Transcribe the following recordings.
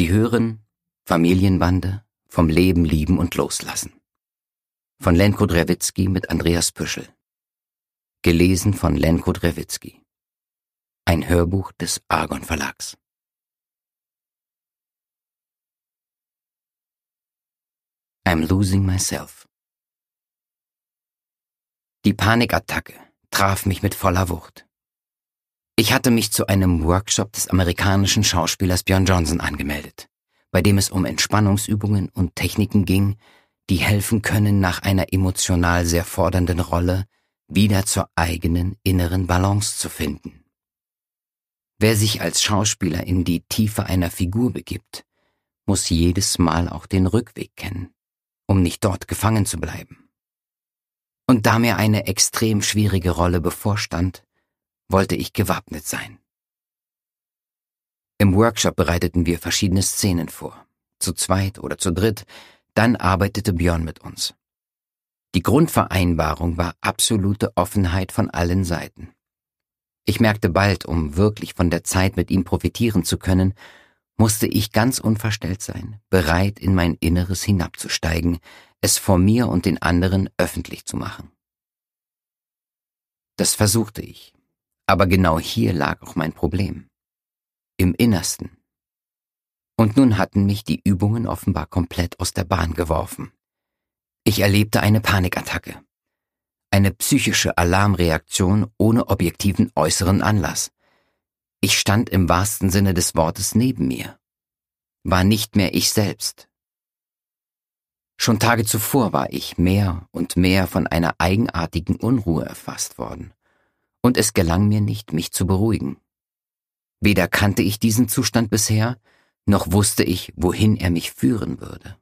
Sie hören Familienbande vom Leben, Lieben und Loslassen. Von Lenko Drewitzki mit Andreas Püschel. Gelesen von Lenko Drewitzki. Ein Hörbuch des Argon Verlags. I'm losing myself. Die Panikattacke traf mich mit voller Wucht. Ich hatte mich zu einem Workshop des amerikanischen Schauspielers Björn Johnson angemeldet, bei dem es um Entspannungsübungen und Techniken ging, die helfen können, nach einer emotional sehr fordernden Rolle wieder zur eigenen inneren Balance zu finden. Wer sich als Schauspieler in die Tiefe einer Figur begibt, muss jedes Mal auch den Rückweg kennen, um nicht dort gefangen zu bleiben. Und da mir eine extrem schwierige Rolle bevorstand, wollte ich gewappnet sein. Im Workshop bereiteten wir verschiedene Szenen vor, zu zweit oder zu dritt, dann arbeitete Björn mit uns. Die Grundvereinbarung war absolute Offenheit von allen Seiten. Ich merkte bald, um wirklich von der Zeit mit ihm profitieren zu können, musste ich ganz unverstellt sein, bereit in mein Inneres hinabzusteigen, es vor mir und den anderen öffentlich zu machen. Das versuchte ich, aber genau hier lag auch mein Problem. Im Innersten. Und nun hatten mich die Übungen offenbar komplett aus der Bahn geworfen. Ich erlebte eine Panikattacke. Eine psychische Alarmreaktion ohne objektiven äußeren Anlass. Ich stand im wahrsten Sinne des Wortes neben mir. War nicht mehr ich selbst. Schon Tage zuvor war ich mehr und mehr von einer eigenartigen Unruhe erfasst worden und es gelang mir nicht, mich zu beruhigen. Weder kannte ich diesen Zustand bisher, noch wusste ich, wohin er mich führen würde.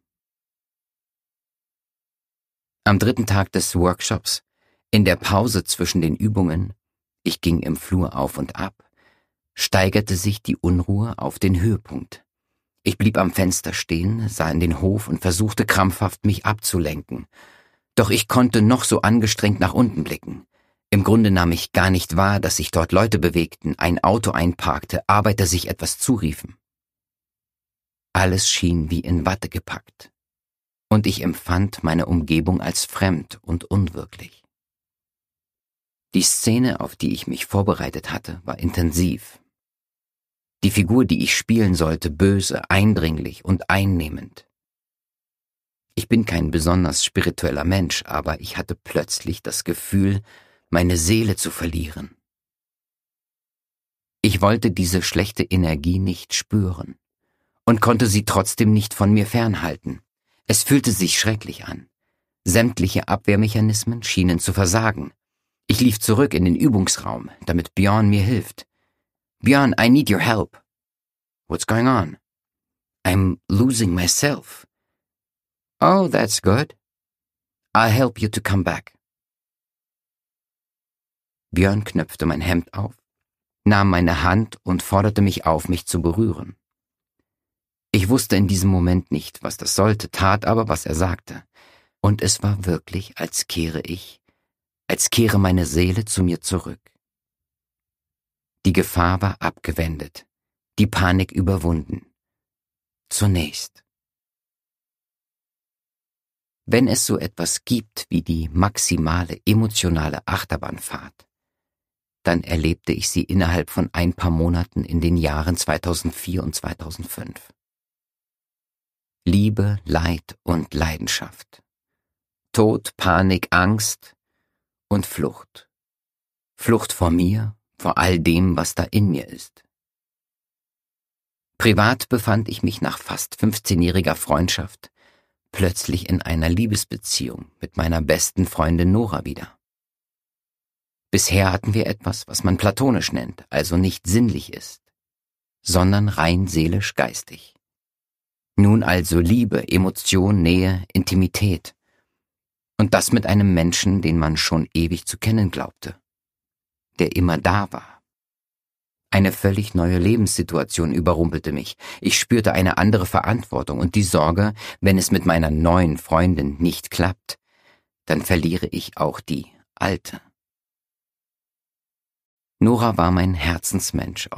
Am dritten Tag des Workshops, in der Pause zwischen den Übungen, ich ging im Flur auf und ab, steigerte sich die Unruhe auf den Höhepunkt. Ich blieb am Fenster stehen, sah in den Hof und versuchte krampfhaft, mich abzulenken. Doch ich konnte noch so angestrengt nach unten blicken. Im Grunde nahm ich gar nicht wahr, dass sich dort Leute bewegten, ein Auto einparkte, Arbeiter sich etwas zuriefen. Alles schien wie in Watte gepackt. Und ich empfand meine Umgebung als fremd und unwirklich. Die Szene, auf die ich mich vorbereitet hatte, war intensiv. Die Figur, die ich spielen sollte, böse, eindringlich und einnehmend. Ich bin kein besonders spiritueller Mensch, aber ich hatte plötzlich das Gefühl, meine Seele zu verlieren. Ich wollte diese schlechte Energie nicht spüren und konnte sie trotzdem nicht von mir fernhalten. Es fühlte sich schrecklich an. Sämtliche Abwehrmechanismen schienen zu versagen. Ich lief zurück in den Übungsraum, damit Björn mir hilft. Björn, I need your help. What's going on? I'm losing myself. Oh, that's good. I'll help you to come back. Björn knöpfte mein Hemd auf, nahm meine Hand und forderte mich auf, mich zu berühren. Ich wusste in diesem Moment nicht, was das sollte, tat aber, was er sagte. Und es war wirklich, als kehre ich, als kehre meine Seele zu mir zurück. Die Gefahr war abgewendet, die Panik überwunden. Zunächst. Wenn es so etwas gibt wie die maximale emotionale Achterbahnfahrt, dann erlebte ich sie innerhalb von ein paar Monaten in den Jahren 2004 und 2005. Liebe, Leid und Leidenschaft. Tod, Panik, Angst und Flucht. Flucht vor mir, vor all dem, was da in mir ist. Privat befand ich mich nach fast 15-jähriger Freundschaft plötzlich in einer Liebesbeziehung mit meiner besten Freundin Nora wieder. Bisher hatten wir etwas, was man platonisch nennt, also nicht sinnlich ist, sondern rein seelisch-geistig. Nun also Liebe, Emotion, Nähe, Intimität. Und das mit einem Menschen, den man schon ewig zu kennen glaubte, der immer da war. Eine völlig neue Lebenssituation überrumpelte mich. Ich spürte eine andere Verantwortung und die Sorge, wenn es mit meiner neuen Freundin nicht klappt, dann verliere ich auch die alte. Nora war mein Herzensmensch